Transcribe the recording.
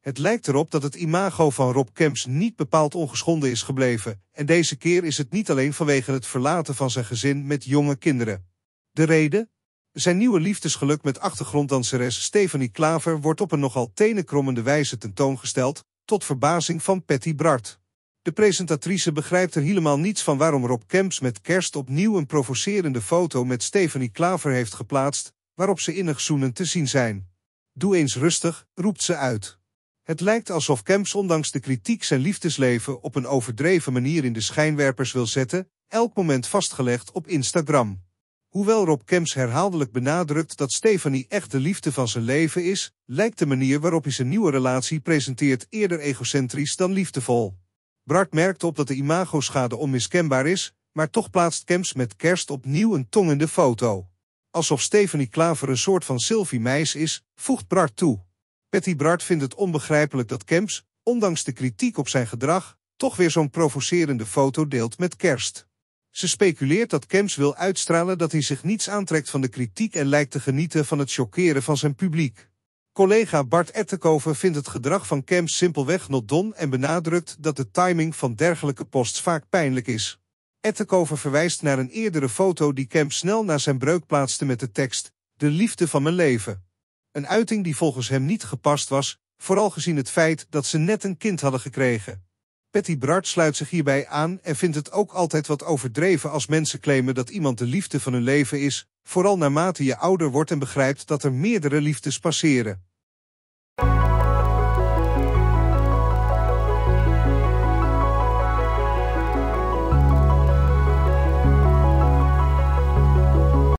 Het lijkt erop dat het imago van Rob Kemps niet bepaald ongeschonden is gebleven, en deze keer is het niet alleen vanwege het verlaten van zijn gezin met jonge kinderen. De reden? Zijn nieuwe liefdesgeluk met achtergronddanseres Stephanie Klaver wordt op een nogal tenenkrommende wijze tentoongesteld, tot verbazing van Patty Bart. De presentatrice begrijpt er helemaal niets van waarom Rob Kemps met kerst opnieuw een provocerende foto met Stephanie Klaver heeft geplaatst, waarop ze innig zoenen te zien zijn. Doe eens rustig, roept ze uit. Het lijkt alsof Kempson, ondanks de kritiek zijn liefdesleven op een overdreven manier in de schijnwerpers wil zetten, elk moment vastgelegd op Instagram. Hoewel Rob Kemps herhaaldelijk benadrukt dat Stephanie echt de liefde van zijn leven is, lijkt de manier waarop hij zijn nieuwe relatie presenteert eerder egocentrisch dan liefdevol. Bart merkt op dat de imagoschade onmiskenbaar is, maar toch plaatst Kemps met kerst opnieuw een tong in de foto. Alsof Stephanie Klaver een soort van Sylvie Meis is, voegt Bart toe. Patty Bart vindt het onbegrijpelijk dat Kemps, ondanks de kritiek op zijn gedrag, toch weer zo'n provocerende foto deelt met kerst. Ze speculeert dat Kemps wil uitstralen dat hij zich niets aantrekt van de kritiek en lijkt te genieten van het chockeren van zijn publiek. Collega Bart Ettenkoven vindt het gedrag van Kemps simpelweg not don en benadrukt dat de timing van dergelijke posts vaak pijnlijk is. Ettenkoven verwijst naar een eerdere foto die Kemp snel na zijn breuk plaatste met de tekst De liefde van mijn leven. Een uiting die volgens hem niet gepast was, vooral gezien het feit dat ze net een kind hadden gekregen. Patty Bart sluit zich hierbij aan en vindt het ook altijd wat overdreven als mensen claimen dat iemand de liefde van hun leven is, vooral naarmate je ouder wordt en begrijpt dat er meerdere liefdes passeren.